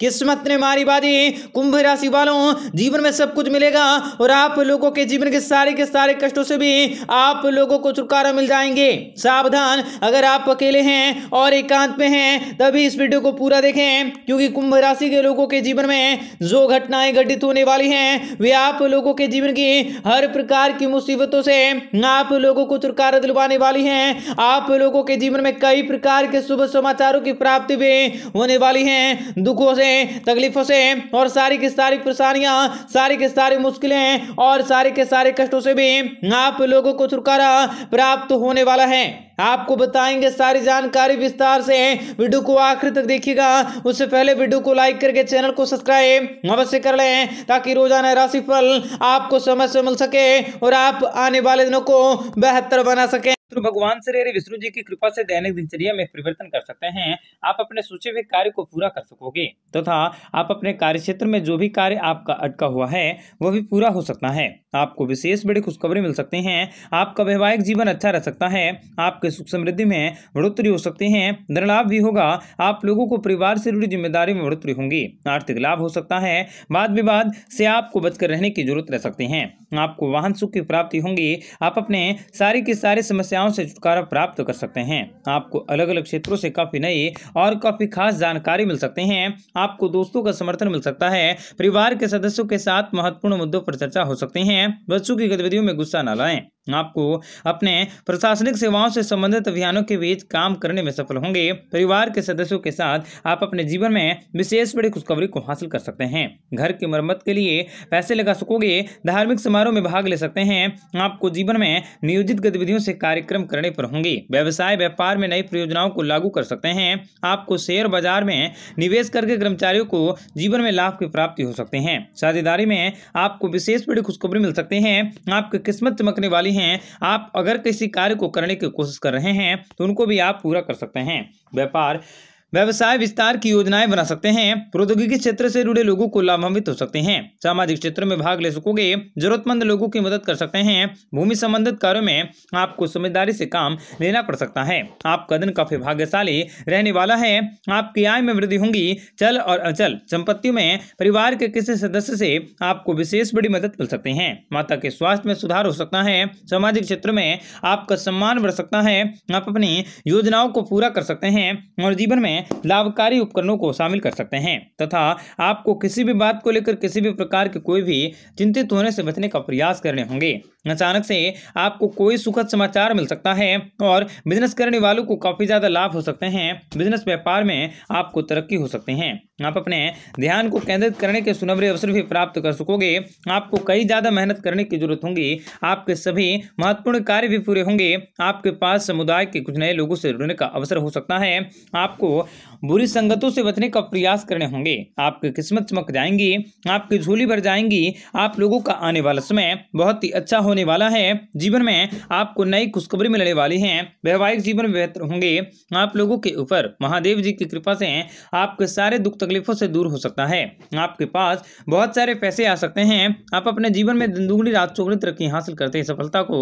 किस्मत ने मारी बाजी कुंभ राशि वालों जीवन में सब कुछ मिलेगा और आप लोगों के जीवन के सारे के सारे कष्टों से भी आप लोगों को छुटकारा मिल जाएंगे सावधान अगर आप अकेले हैं और एकांत में हैं तभी इस वीडियो को पूरा देखें क्योंकि कुंभ राशि के लोगों के जीवन में जो घटनाएं घटित होने वाली हैं वे आप लोगों के जीवन की हर प्रकार की मुसीबतों से आप लोगों को छुटकारा दिलवाने वाली है आप लोगों के जीवन में कई प्रकार के शुभ समाचारों की प्राप्ति भी होने वाली है दुखों से से तकलीफों से और सारी की सारी परेशानियां सारी की सारी मुश्किलें और सारे के सारे कष्टों से भी आप लोगों को छुटकारा प्राप्त होने वाला है आपको बताएंगे सारी जानकारी विस्तार से वीडियो को आखिर तक देखिएगा उससे पहले वीडियो को लाइक करके चैनल को सब्सक्राइब अवश्य कर लें ताकि रोजाना राशिफल आपको समय से मिल सके और आप आने वाले दिनों को बेहतर बना सके तो भगवान श्री हरि विष्णु जी की कृपा से दैनिक दिनचर्या में परिवर्तन कर सकते हैं आप अपने सोचे हुए कार्य को पूरा कर सकोगे तथा तो आप अपने कार्य क्षेत्र में जो भी कार्य आपका अटका हुआ है वह भी पूरा हो सकता है आपको विशेष बड़ी खुशखबरी मिल सकती है आपका वैवाहिक जीवन अच्छा रह सकता है आपके सुख समृद्धि में बढ़ोतरी हो सकती है धन लाभ भी होगा आप लोगों को परिवार से जुड़ी जिम्मेदारी में बढ़ोतरी होंगी आर्थिक लाभ हो सकता है वाद विवाद से आपको बचकर रहने की जरूरत रह सकती है आपको वाहन सुख की प्राप्ति होंगी आप अपने सारी की सारी समस्या समस्याओं से छुटकारा प्राप्त कर सकते हैं आपको अलग अलग क्षेत्रों से काफ़ी नई और काफ़ी खास जानकारी मिल सकते हैं आपको दोस्तों का समर्थन मिल सकता है परिवार के सदस्यों के साथ महत्वपूर्ण मुद्दों पर चर्चा हो सकती है बच्चों की गतिविधियों में गुस्सा न लाएं आपको अपने प्रशासनिक सेवाओं से संबंधित अभियानों के बीच काम करने में सफल होंगे परिवार के सदस्यों के साथ आप अपने जीवन में विशेष बड़ी खुशखबरी को हासिल कर सकते हैं घर की मरम्मत के लिए पैसे लगा सकोगे धार्मिक समारोह में भाग ले सकते हैं आपको जीवन में नियोजित गतिविधियों से कार्यक्रम करने पर होंगे व्यवसाय व्यापार में नई परियोजनाओं को लागू कर सकते हैं आपको शेयर बाजार में निवेश करके कर्मचारियों को जीवन में लाभ की प्राप्ति हो सकते हैं साझेदारी में आपको विशेष बड़ी खुशखबरी मिल सकती है आपकी किस्मत चमकने वाली हैं आप अगर किसी कार्य को करने की कोशिश कर रहे हैं तो उनको भी आप पूरा कर सकते हैं व्यापार व्यवसाय विस्तार की योजनाएं बना सकते हैं प्रौद्योगिकी क्षेत्र से जुड़े लोगों को लाभान्वित हो सकते हैं सामाजिक क्षेत्र में भाग ले सकोगे जरूरतमंद लोगों की मदद कर सकते हैं भूमि संबंधित कार्यों में आपको समझदारी से काम लेना पड़ सकता है आपका दिन काफी भाग्यशाली रहने वाला है आपकी आय में वृद्धि होंगी चल और अचल संपत्ति में परिवार के किसी सदस्य से आपको विशेष बड़ी मदद मिल सकती है माता के स्वास्थ्य में सुधार हो सकता है सामाजिक क्षेत्र में आपका सम्मान बढ़ सकता है आप अपनी योजनाओं को पूरा कर सकते हैं और जीवन में लाभकारी उपकरणों को शामिल कर सकते हैं तथा आपको किसी भी बात को लेकर किसी भी प्रकार के कोई भी चिंतित होने से बचने का प्रयास करने होंगे अचानक से आपको कोई सुखद समाचार मिल सकता है और बिजनेस करने वालों को काफ़ी ज़्यादा लाभ हो सकते हैं बिजनेस व्यापार में आपको तरक्की हो सकते हैं आप अपने ध्यान को केंद्रित करने के सुनवरे अवसर भी प्राप्त कर सकोगे आपको कई ज़्यादा मेहनत करने की जरूरत होगी आपके सभी महत्वपूर्ण कार्य भी पूरे होंगे आपके पास समुदाय के कुछ नए लोगों से जुड़ने का अवसर हो सकता है आपको बुरी संगतों से बचने का प्रयास करने होंगे आपकी किस्मत चमक जाएंगी आपकी झोली भर जाएंगी आप लोगों का आने वाला समय बहुत ही अच्छा हो होने वाला है जीवन में आपको नई खुशखबरी मिलने वाली है वैवाहिक जीवन बेहतर होंगे आप लोगों के ऊपर महादेव जी की कृपा से आपके सारे दुख तकलीफों से दूर हो सकता है आपके पास बहुत सारे पैसे आ सकते हैं आप अपने जीवन में दिन दुगनी रात चौगनी तरक्की हासिल करते हैं सफलता को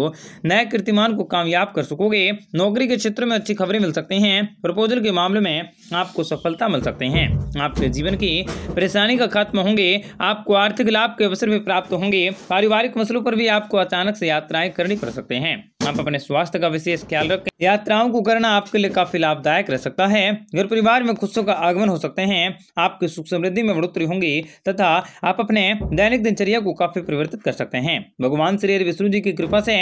नए कीर्तिमान को कामयाब कर सकोगे नौकरी के क्षेत्र में अच्छी खबरें मिल सकती हैं प्रपोजल के मामले में आपको सफलता मिल सकते हैं आपके जीवन की परेशानी का खत्म होंगे आपको आर्थिक लाभ के अवसर भी प्राप्त होंगे पारिवारिक मसलों पर भी आपको अचानक अचानक से यात्राएं करनी पड़ सकते हैं आप अपने स्वास्थ्य का विशेष ख्याल रखें यात्राओं को करना आपके लिए काफी लाभदायक रह सकता है घर परिवार में खुशियों का आगमन हो सकते हैं आपकी सुख समृद्धि में बढ़ोतरी होंगी तथा आप अपने दैनिक दिनचर्या को काफी परिवर्तित कर सकते हैं भगवान श्री विष्णु जी की कृपा से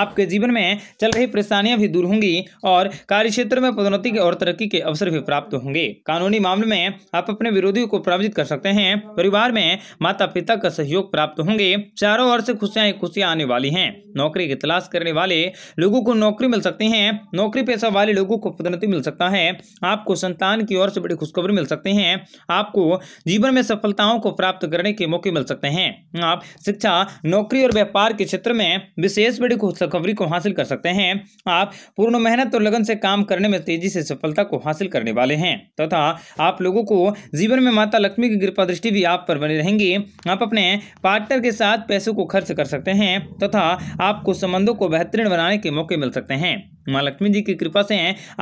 आपके जीवन में चल रही परेशानियां भी दूर होंगी और कार्य क्षेत्र में पदोन्नति और तरक्की के अवसर भी प्राप्त होंगे कानूनी मामले में आप अपने विरोधियों को पराजित कर सकते हैं परिवार में माता पिता का सहयोग प्राप्त होंगे चारों ओर से खुशियां खुशियां आने वाली है नौकरी की तलाश करने वाले लोगों को नौकरी मिल सकती है नौकरी पेशा वाले लोगों को पदोन्नति मिल सकता है आपको संतान की ओर से बड़ी खुशखबरी मिल सकती है आपको जीवन में सफलताओं को प्राप्त करने के मौके मिल सकते हैं आप शिक्षा नौकरी और व्यापार के क्षेत्र में विशेष बड़ी खुशखबरी को हासिल कर सकते हैं आप पूर्ण मेहनत और लगन से काम करने में तेजी से सफलता को हासिल करने वाले हैं तथा आप लोगों को जीवन में माता लक्ष्मी की कृपा दृष्टि भी आप पर बनी रहेंगी आप अपने पार्टनर के साथ पैसों को खर्च कर सकते हैं तथा आपको संबंधों को बेहतरीन बनाने के मौके मिल सकते हैं माँ लक्ष्मी जी की कृपा से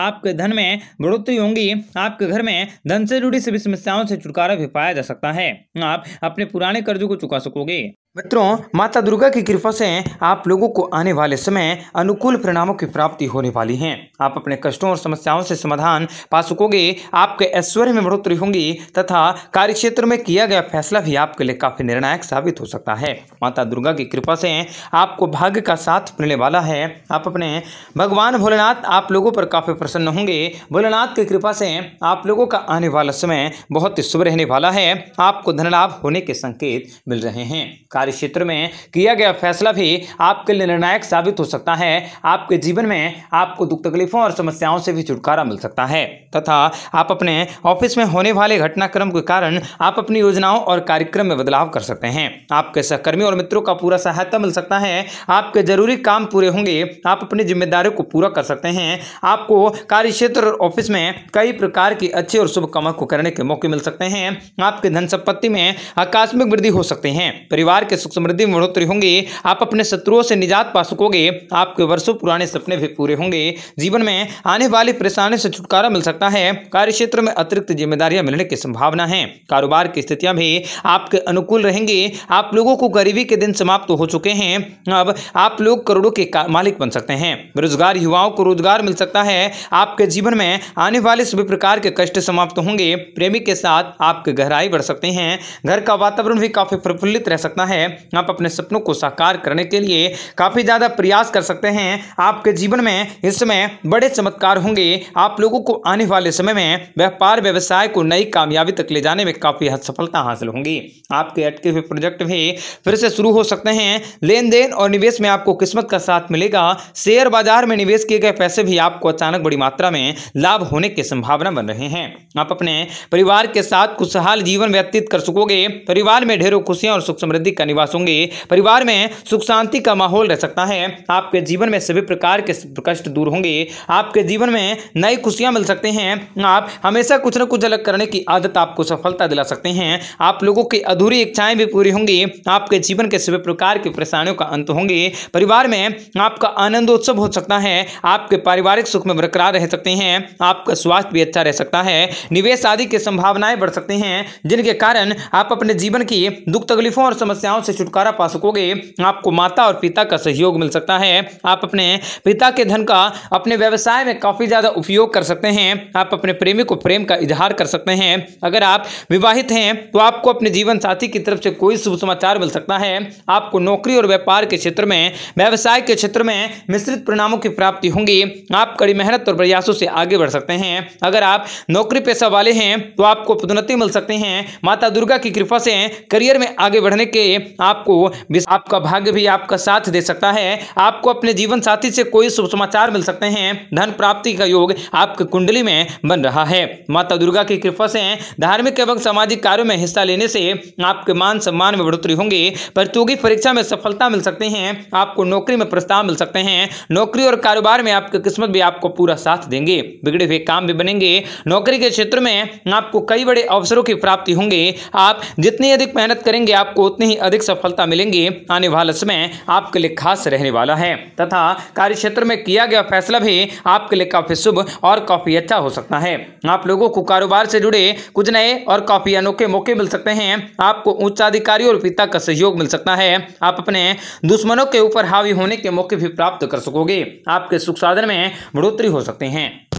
आपके धन में बढ़ोतरी होंगी आपके घर में धन से जुड़ी सभी समस्याओं से छुटकारा भी पाया जा सकता है आप अपने पुराने कर्जों को चुका सकोगे मित्रों माता दुर्गा की कृपा से आप लोगों को आने वाले समय अनुकूल परिणामों की प्राप्ति होने वाली है आप अपने कष्टों और समस्याओं से समाधान पा सकोगे आपके ऐश्वर्य में बढ़ोतरी होगी तथा कार्य क्षेत्र में किया गया फैसला भी आपके लिए काफी निर्णायक साबित हो सकता है माता दुर्गा की कृपा से आपको भाग्य का साथ मिलने वाला है आप अपने भगवान भोलेनाथ आप लोगों पर काफी प्रसन्न होंगे भोलेनाथ की कृपा से आप लोगों का आने वाला समय बहुत ही शुभ रहने वाला है आपको धन लाभ होने के संकेत मिल रहे हैं कार्य क्षेत्र में किया गया फैसला भी आपके लिए निर्णायक साबित हो सकता है आपके जीवन में आपको दुख तकलीफों और समस्याओं से भी छुटकारा मिल सकता है तथा आप अपने ऑफिस में होने वाले घटनाक्रम के कारण आप अपनी योजनाओं और कार्यक्रम में बदलाव कर सकते हैं आपके सहकर्मी और मित्रों का पूरा सहायता मिल सकता है आपके जरूरी काम पूरे होंगे आप अपनी जिम्मेदारियों को पूरा कर सकते हैं आपको कार्य क्षेत्र और ऑफिस में कई प्रकार की अच्छे और शुभ कामों को करने के मौके मिल सकते हैं आपके धन संपत्ति में आकस्मिक वृद्धि हो सकती है परिवार के आपके सुख समृद्धि में बढ़ोतरी होंगी आप अपने शत्रुओं से निजात पा सकोगे आपके वर्षों पुराने सपने भी पूरे होंगे जीवन में आने वाली परेशानी से छुटकारा मिल सकता है कार्य क्षेत्र में अतिरिक्त जिम्मेदारियां मिलने की संभावना है कारोबार की स्थितियां भी आपके अनुकूल रहेंगे आप लोगों को गरीबी के दिन समाप्त हो चुके हैं अब आप लोग करोड़ों के मालिक बन सकते हैं बेरोजगार युवाओं को रोजगार मिल सकता है आपके जीवन में आने वाले सभी प्रकार के कष्ट समाप्त होंगे प्रेमी के साथ आपके गहराई बढ़ सकते हैं घर का वातावरण भी काफी प्रफुल्लित रह सकता है में आप अपने सपनों को साकार करने के लिए काफ़ी ज़्यादा प्रयास कर सकते हैं आपके जीवन में इस समय बड़े चमत्कार होंगे आप लोगों को आने वाले समय में व्यापार व्यवसाय को नई कामयाबी तक ले जाने में काफ़ी हद सफलता हासिल होंगी आपके अटके हुए प्रोजेक्ट भी फिर से शुरू हो सकते हैं लेन देन और निवेश में आपको किस्मत का साथ मिलेगा शेयर बाजार में निवेश किए गए पैसे भी आपको अचानक बड़ी मात्रा में लाभ होने की संभावना बन रहे हैं आप अपने परिवार के साथ खुशहाल जीवन व्यतीत कर सकोगे परिवार में ढेरों खुशियां और सुख समृद्धि का निवास होंगे परिवार में सुख शांति का माहौल रह सकता है आपके जीवन में सभी प्रकार के कष्ट दूर होंगे आपके जीवन में नई खुशियां मिल सकते हैं आप हमेशा कुछ न कुछ अलग करने की आदत आपको सफलता दिला सकते हैं आप लोगों की अधूरी इच्छाएं भी पूरी होंगी आपके जीवन के सभी प्रकार की परेशानियों का अंत होंगे परिवार में आपका आनंदोत्सव हो सकता है आपके पारिवारिक सुख में बरकरार रह सकते हैं आपका स्वास्थ्य भी अच्छा रह सकता है निवेश आदि की संभावनाएं बढ़ सकते हैं जिनके कारण आप अपने जीवन की दुख तकलीफों और समस्याओं से छुटकारा पा सकोगे आपको माता और पिता का सहयोग मिल सकता है आप अपने पिता के धन का अपने व्यवसाय में काफ़ी ज़्यादा उपयोग कर सकते हैं आप अपने प्रेमी को प्रेम का इजहार कर सकते हैं अगर आप विवाहित हैं तो आपको अपने जीवन साथी की तरफ से कोई शुभ समाचार मिल सकता है आपको नौकरी और व्यापार के क्षेत्र में व्यवसाय के क्षेत्र में मिश्रित परिणामों की प्राप्ति होंगी आप कड़ी मेहनत और प्रयासों से आगे बढ़ सकते हैं अगर आप नौकरी पेशा वाले हैं तो आपको पदोन्नति मिल सकते हैं माता दुर्गा की कृपा से करियर में आगे बढ़ने के आपको आपका भाग्य भी आपका साथ दे सकता है आपको अपने जीवन साथी से कोई शुभ समाचार मिल सकते हैं धन प्राप्ति का योग आपके कुंडली में बन रहा है माता दुर्गा की कृपा से धार्मिक एवं सामाजिक कार्यों में हिस्सा लेने से आपके मान सम्मान में बढ़ोतरी होंगे प्रतियोगी परीक्षा में सफलता मिल सकते हैं आपको नौकरी में प्रस्ताव मिल सकते हैं नौकरी और कारोबार में आपकी किस्मत भी आपको पूरा साथ देंगे बिगड़े हुए काम भी बनेंगे नौकरी के क्षेत्र में आपको कई बड़े अवसरों की प्राप्ति होंगे आप जितनी अधिक मेहनत करेंगे आपको उतनी ही अधिक अधिक सफलता मिलेंगी आने वाले समय आपके लिए खास रहने वाला है तथा कार्य क्षेत्र में किया गया फैसला भी आपके लिए काफी शुभ और काफी अच्छा हो सकता है आप लोगों को कारोबार से जुड़े कुछ नए और काफी अनोखे मौके मिल सकते हैं आपको उच्च अधिकारी और पिता का सहयोग मिल सकता है आप अपने दुश्मनों के ऊपर हावी होने के मौके भी प्राप्त कर सकोगे आपके सुख साधन में बढ़ोतरी हो सकते हैं